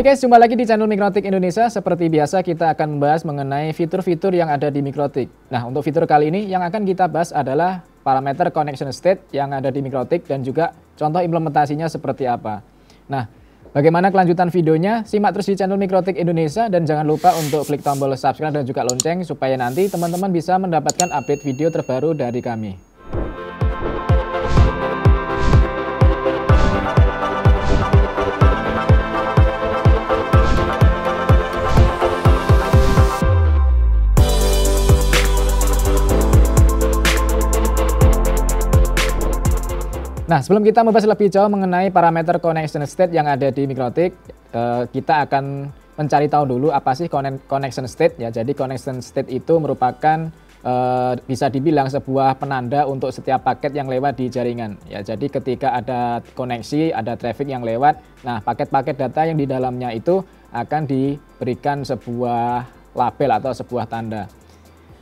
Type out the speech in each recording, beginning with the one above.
Hai guys, jumpa lagi di channel Mikrotik Indonesia. Seperti biasa kita akan membahas mengenai fitur-fitur yang ada di Mikrotik. Nah, untuk fitur kali ini yang akan kita bahas adalah parameter connection state yang ada di Mikrotik dan juga contoh implementasinya seperti apa. Nah, bagaimana kelanjutan videonya? Simak terus di channel Mikrotik Indonesia dan jangan lupa untuk klik tombol subscribe dan juga lonceng supaya nanti teman-teman bisa mendapatkan update video terbaru dari kami. Nah, sebelum kita membahas lebih jauh mengenai parameter connection state yang ada di Mikrotik, eh, kita akan mencari tahu dulu apa sih connection state ya. Jadi connection state itu merupakan eh, bisa dibilang sebuah penanda untuk setiap paket yang lewat di jaringan. Ya, jadi ketika ada koneksi, ada traffic yang lewat, nah paket-paket data yang di dalamnya itu akan diberikan sebuah label atau sebuah tanda.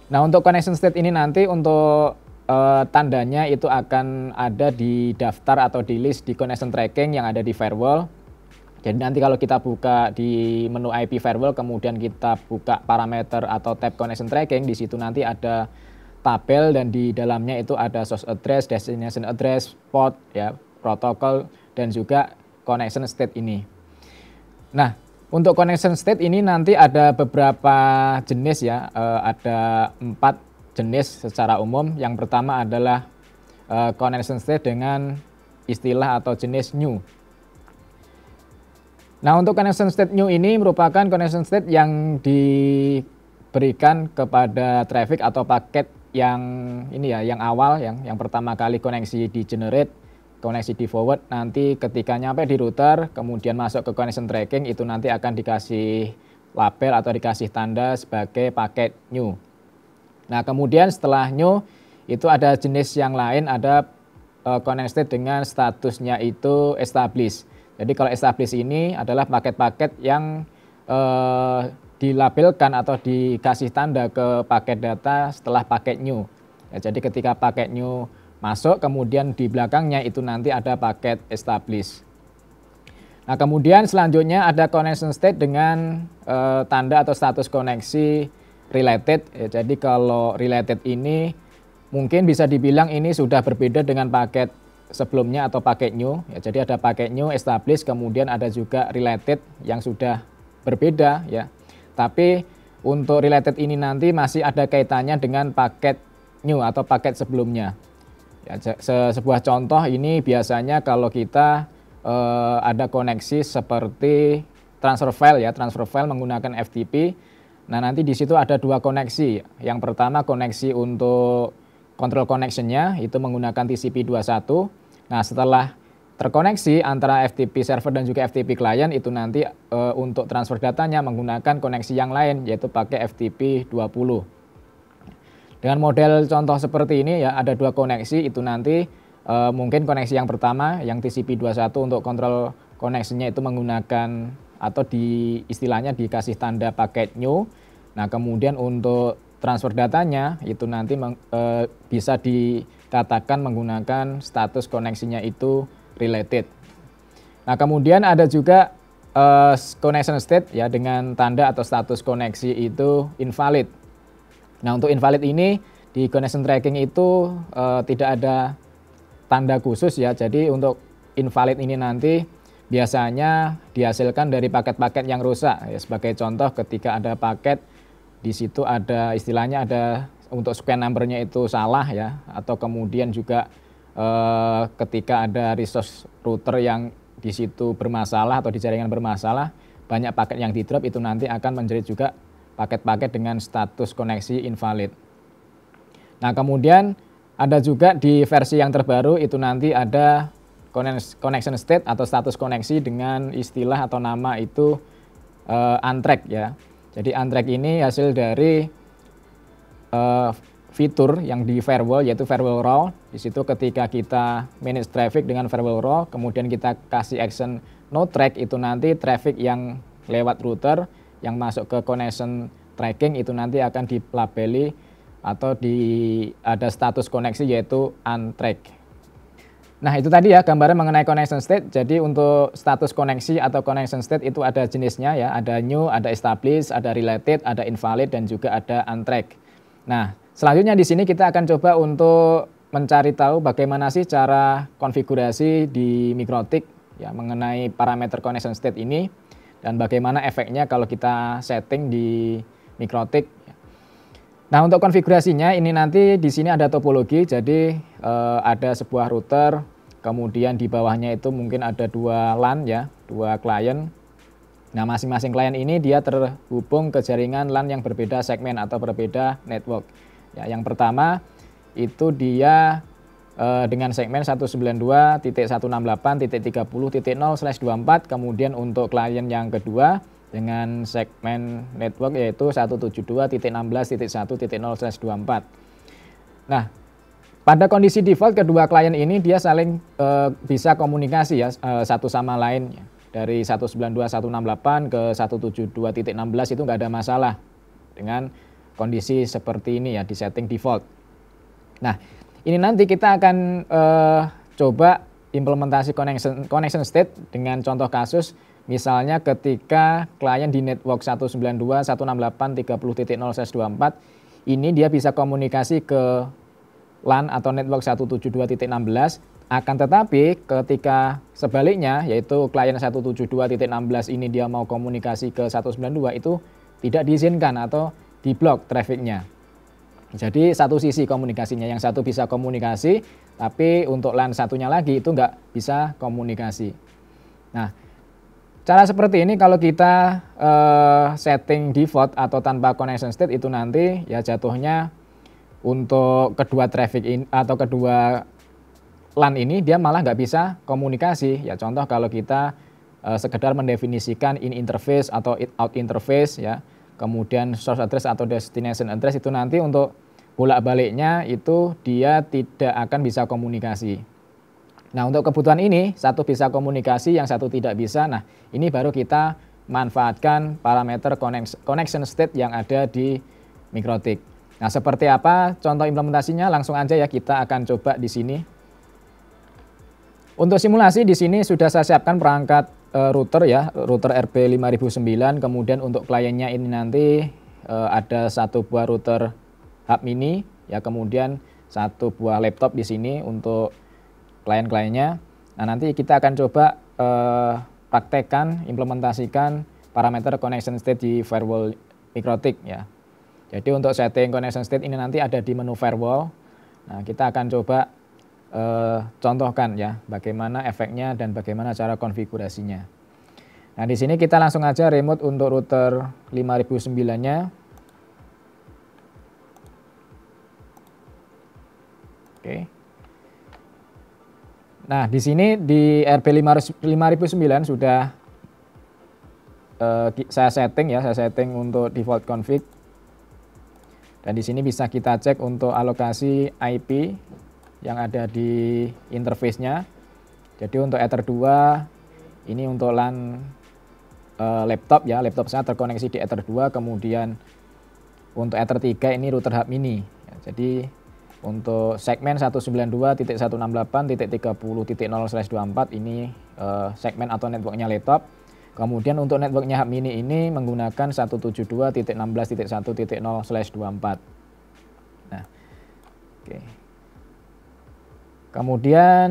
Nah, untuk connection state ini nanti untuk uh, tandanya itu akan ada di daftar atau di list di connection tracking yang ada di firewall. Jadi nanti kalau kita buka di menu IP firewall kemudian kita buka parameter atau tab connection tracking di situ nanti ada tabel dan di dalamnya itu ada source address, destination address, port ya, protokol dan juga connection state ini. Nah, untuk connection state ini nanti ada beberapa jenis ya, eh, ada empat jenis secara umum. Yang pertama adalah uh, eh, connection state dengan istilah atau jenis new. Nah, untuk connection state new ini merupakan connection state yang diberikan kepada traffic atau paket yang ini ya, yang awal yang yang pertama kali koneksi di generate, koneksi di forward, nanti ketika nyampe di router, kemudian masuk ke connection tracking itu nanti akan dikasih label atau dikasih tanda sebagai paket new. Nah, kemudian setelah new itu ada jenis yang lain ada uh, connected dengan statusnya itu established. Jadi kalau established ini adalah paket-paket yang uh, dilabelkan atau dikasih tanda ke paket data setelah paket new. Ya, jadi ketika paket new masuk kemudian di belakangnya itu nanti ada paket established. Nah, kemudian selanjutnya ada connection state dengan uh, tanda atau status koneksi related. Ya, jadi kalau related ini mungkin bisa dibilang ini sudah berbeda dengan paket sebelumnya atau paket new. Ya, jadi ada paket new, established, kemudian ada juga related yang sudah berbeda ya. Tapi untuk related ini nanti masih ada kaitannya dengan paket new atau paket sebelumnya. Ya, se sebuah contoh ini biasanya kalau kita eh, ada koneksi seperti transfer file ya, transfer file menggunakan FTP Nah nanti di situ ada dua koneksi. Yang pertama koneksi untuk kontrol connectionnya itu menggunakan TCP21. Nah setelah terkoneksi antara FTP server dan juga FTP client itu nanti e, untuk transfer datanya menggunakan koneksi yang lain yaitu pakai FTP 20. Dengan model contoh seperti ini ya ada dua koneksi itu nanti e, mungkin koneksi yang pertama yang TCP 21 untuk kontrol koneksinya itu menggunakan atau di istilahnya dikasih tanda paket new. Nah, kemudian untuk transfer datanya itu nanti meng, e, bisa dikatakan menggunakan status koneksinya itu related. Nah, kemudian ada juga e, connection state ya dengan tanda atau status koneksi itu invalid. Nah, untuk invalid ini di connection tracking itu e, tidak ada tanda khusus ya. Jadi untuk invalid ini nanti biasanya dihasilkan dari paket-paket yang rusak. Ya, sebagai contoh ketika ada paket di situ ada istilahnya ada untuk scan numbernya itu salah ya atau kemudian juga eh, ketika ada resource router yang di situ bermasalah atau di jaringan bermasalah banyak paket yang di drop itu nanti akan menjerit juga paket-paket dengan status koneksi invalid. Nah kemudian ada juga di versi yang terbaru itu nanti ada connection state atau status koneksi dengan istilah atau nama itu uh, eh, untrack ya. Jadi untrack ini hasil dari uh, fitur yang di firewall yaitu firewall raw. Di situ ketika kita manage traffic dengan firewall raw, kemudian kita kasih action no track itu nanti traffic yang lewat router yang masuk ke connection tracking itu nanti akan dilabeli atau di ada status koneksi yaitu untrack. Nah, itu tadi ya gambaran mengenai connection state. Jadi untuk status koneksi atau connection state itu ada jenisnya ya, ada new, ada established, ada related, ada invalid dan juga ada untracked. Nah, selanjutnya di sini kita akan coba untuk mencari tahu bagaimana sih cara konfigurasi di mikrotik ya mengenai parameter connection state ini dan bagaimana efeknya kalau kita setting di mikrotik Nah, untuk konfigurasinya ini nanti di sini ada topologi, jadi eh, ada sebuah router, kemudian di bawahnya itu mungkin ada dua LAN ya, dua klien. Nah, masing-masing klien ini dia terhubung ke jaringan LAN yang berbeda segmen atau berbeda network. Ya, yang pertama itu dia eh, dengan segmen 192.168.30.0/24, kemudian untuk klien yang kedua dengan segmen network yaitu 172.16.1.0/24. Nah, pada kondisi default kedua klien ini dia saling e, bisa komunikasi ya e, satu sama lain dari 192.168 ke 172.16 itu nggak ada masalah dengan kondisi seperti ini ya di setting default. Nah, ini nanti kita akan e, coba implementasi connection connection state dengan contoh kasus Misalnya ketika klien di network 192, ini dia bisa komunikasi ke LAN atau network 172.16 akan tetapi ketika sebaliknya yaitu klien 172.16 ini dia mau komunikasi ke 192 itu tidak diizinkan atau diblok trafficnya. Jadi satu sisi komunikasinya yang satu bisa komunikasi tapi untuk LAN satunya lagi itu nggak bisa komunikasi. Nah Cara seperti ini kalau kita uh, setting default atau tanpa connection state itu nanti ya jatuhnya untuk kedua traffic in, atau kedua LAN ini dia malah nggak bisa komunikasi. Ya contoh kalau kita uh, sekedar mendefinisikan in interface atau out interface ya, kemudian source address atau destination address itu nanti untuk bolak-baliknya itu dia tidak akan bisa komunikasi. Nah untuk kebutuhan ini satu bisa komunikasi yang satu tidak bisa. Nah ini baru kita manfaatkan parameter connection state yang ada di mikrotik. Nah seperti apa contoh implementasinya langsung aja ya kita akan coba di sini. Untuk simulasi di sini sudah saya siapkan perangkat e, router ya, router RB5009. Kemudian untuk kliennya ini nanti e, ada satu buah router hub mini ya, kemudian satu buah laptop di sini untuk klien-kliennya. Nah nanti kita akan coba uh, praktekkan, implementasikan parameter connection state di firewall mikrotik ya. Jadi untuk setting connection state ini nanti ada di menu firewall. Nah kita akan coba uh, contohkan ya bagaimana efeknya dan bagaimana cara konfigurasinya. Nah di sini kita langsung aja remote untuk router 5009-nya. Oke. Okay. Nah, di sini di rp 5009 sudah uh, saya setting ya, saya setting untuk default config. Dan di sini bisa kita cek untuk alokasi IP yang ada di interface-nya. Jadi untuk Ether 2 ini untuk LAN uh, laptop ya, laptop saya terkoneksi di Ether 2, kemudian untuk Ether 3 ini router hub mini. Ya, jadi untuk segmen 192.168.30.0/24 ini uh, segmen atau networknya laptop. Kemudian untuk networknya hub mini ini menggunakan 172.16.1.0/24. Nah, oke. Okay. Kemudian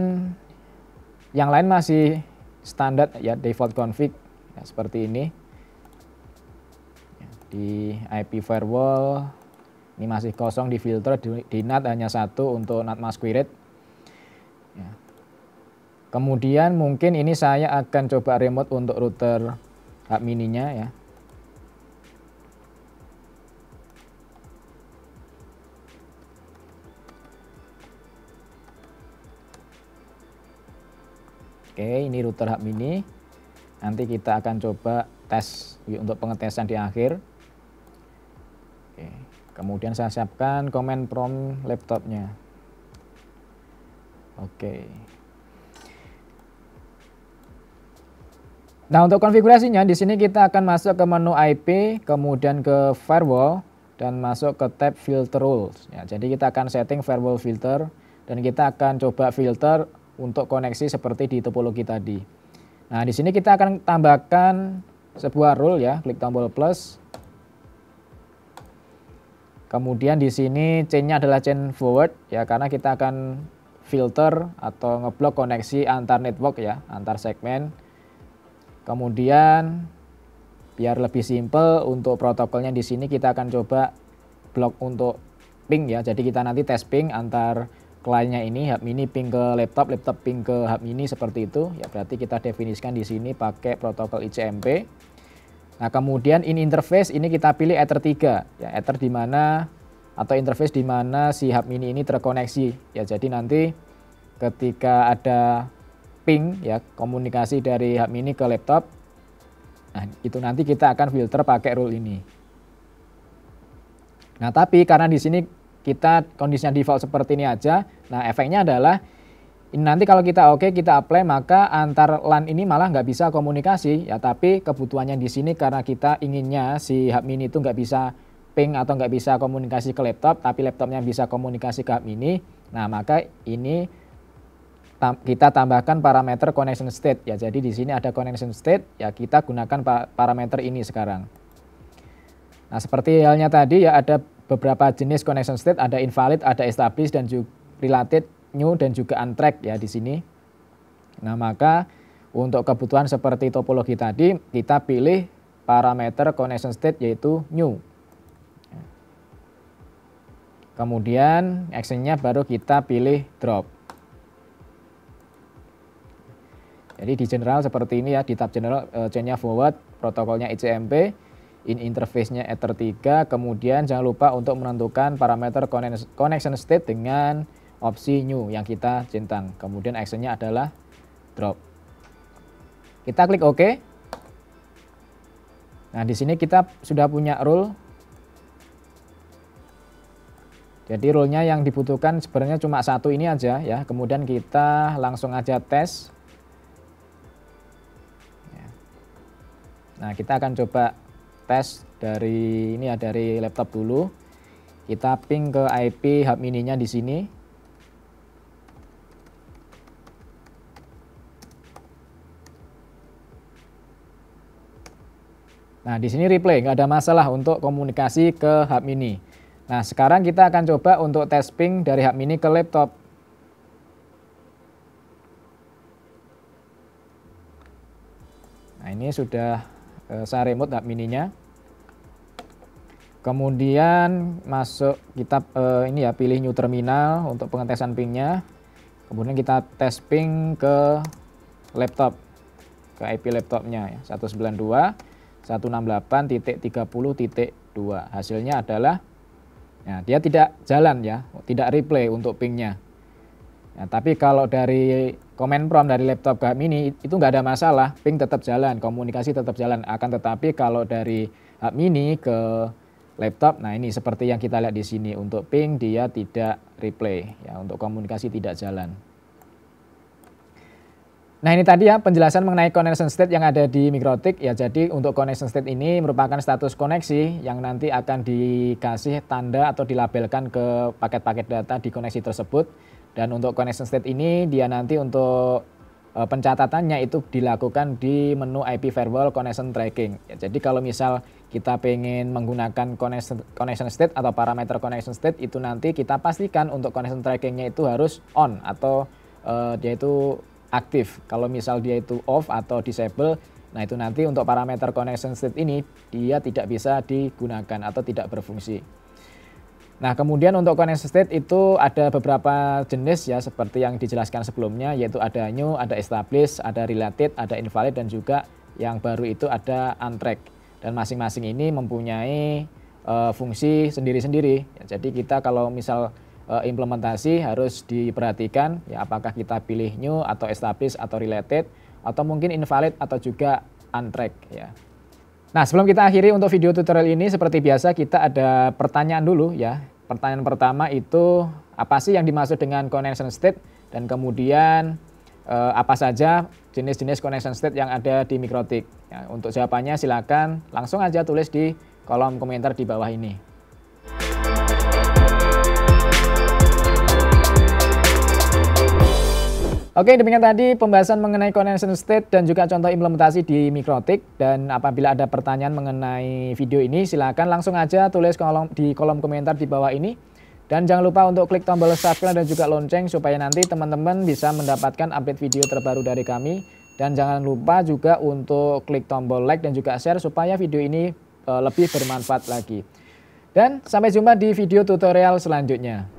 yang lain masih standar ya default config ya, seperti ini di IP firewall ini masih kosong di filter, di, di NAT hanya satu untuk NAT masquerade. Ya. Kemudian mungkin ini saya akan coba remote untuk router hub mininya ya. Oke, ini router hub mini. Nanti kita akan coba tes untuk pengetesan di akhir. Kemudian saya siapkan command prompt laptopnya. Oke. Nah, untuk konfigurasinya di sini kita akan masuk ke menu IP, kemudian ke firewall dan masuk ke tab filter rules. Ya, jadi kita akan setting firewall filter dan kita akan coba filter untuk koneksi seperti di topologi tadi. Nah, di sini kita akan tambahkan sebuah rule ya, klik tombol plus Kemudian di sini chainnya adalah chain forward ya karena kita akan filter atau ngeblok koneksi antar network ya, antar segmen. Kemudian biar lebih simple untuk protokolnya di sini kita akan coba blok untuk ping ya. Jadi kita nanti tes ping antar kliennya ini hub mini ping ke laptop, laptop ping ke hub mini seperti itu. Ya berarti kita definisikan di sini pakai protokol ICMP. Nah, kemudian in interface ini kita pilih Ether 3. Ya, Ether di mana atau interface di mana si hub mini ini terkoneksi. Ya, jadi nanti ketika ada ping ya komunikasi dari hub mini ke laptop. Nah, itu nanti kita akan filter pakai rule ini. Nah, tapi karena di sini kita kondisinya default seperti ini aja, nah efeknya adalah nanti kalau kita oke okay, kita apply maka antar LAN ini malah nggak bisa komunikasi ya tapi kebutuhannya di sini karena kita inginnya si hub mini itu nggak bisa ping atau nggak bisa komunikasi ke laptop tapi laptopnya bisa komunikasi ke hub mini nah maka ini tam kita tambahkan parameter connection state ya jadi di sini ada connection state ya kita gunakan pa parameter ini sekarang nah seperti halnya tadi ya ada beberapa jenis connection state ada invalid ada established dan juga related new dan juga untrack ya di sini. Nah, maka untuk kebutuhan seperti topologi tadi, kita pilih parameter connection state yaitu new. Kemudian actionnya baru kita pilih drop. Jadi di general seperti ini ya, di tab general uh, chainnya forward, protokolnya ICMP, in interface-nya Ether 3, kemudian jangan lupa untuk menentukan parameter connection state dengan opsi new yang kita centang. Kemudian actionnya adalah drop. Kita klik OK. Nah, di sini kita sudah punya rule. Jadi rule-nya yang dibutuhkan sebenarnya cuma satu ini aja ya. Kemudian kita langsung aja tes. Ya. Nah, kita akan coba tes dari ini ya dari laptop dulu. Kita ping ke IP hub mininya di sini. Nah, di sini replay, nggak ada masalah untuk komunikasi ke hub mini. Nah, sekarang kita akan coba untuk testing ping dari hub mini ke laptop. Nah, ini sudah eh, saya remote hub mininya. Kemudian masuk kita eh, ini ya pilih new terminal untuk pengetesan pingnya. Kemudian kita tes ping ke laptop ke IP laptopnya ya, 192. 168.30.2. Hasilnya adalah ya, dia tidak jalan ya, tidak replay untuk pingnya. Ya, tapi kalau dari komen prom dari laptop kami ini itu nggak ada masalah, ping tetap jalan, komunikasi tetap jalan. Akan tetapi kalau dari hub mini ke laptop, nah ini seperti yang kita lihat di sini untuk ping dia tidak replay ya, untuk komunikasi tidak jalan. Nah ini tadi ya penjelasan mengenai connection state yang ada di mikrotik ya jadi untuk connection state ini merupakan status koneksi yang nanti akan dikasih tanda atau dilabelkan ke paket-paket data di koneksi tersebut dan untuk connection state ini dia nanti untuk e, pencatatannya itu dilakukan di menu IP firewall connection tracking ya, jadi kalau misal kita pengen menggunakan connection, connection state atau parameter connection state itu nanti kita pastikan untuk connection trackingnya itu harus on atau e, dia itu aktif. Kalau misal dia itu off atau disable, nah itu nanti untuk parameter connection state ini dia tidak bisa digunakan atau tidak berfungsi. Nah, kemudian untuk connection state itu ada beberapa jenis ya seperti yang dijelaskan sebelumnya yaitu ada new, ada established, ada related, ada invalid dan juga yang baru itu ada untrack. Dan masing-masing ini mempunyai uh, fungsi sendiri-sendiri. jadi kita kalau misal Eh, implementasi harus diperhatikan ya apakah kita pilih new atau established atau related atau mungkin invalid atau juga untrack ya. Nah, sebelum kita akhiri untuk video tutorial ini seperti biasa kita ada pertanyaan dulu ya. Pertanyaan pertama itu apa sih yang dimaksud dengan connection state dan kemudian eh, apa saja jenis-jenis connection state yang ada di Mikrotik. Ya, untuk jawabannya silakan langsung aja tulis di kolom komentar di bawah ini. Oke, demikian tadi pembahasan mengenai connection state dan juga contoh implementasi di mikrotik. Dan apabila ada pertanyaan mengenai video ini, silakan langsung aja tulis kolom, di kolom komentar di bawah ini. Dan jangan lupa untuk klik tombol subscribe dan juga lonceng supaya nanti teman-teman bisa mendapatkan update video terbaru dari kami. Dan jangan lupa juga untuk klik tombol like dan juga share supaya video ini eh, lebih bermanfaat lagi. Dan sampai jumpa di video tutorial selanjutnya.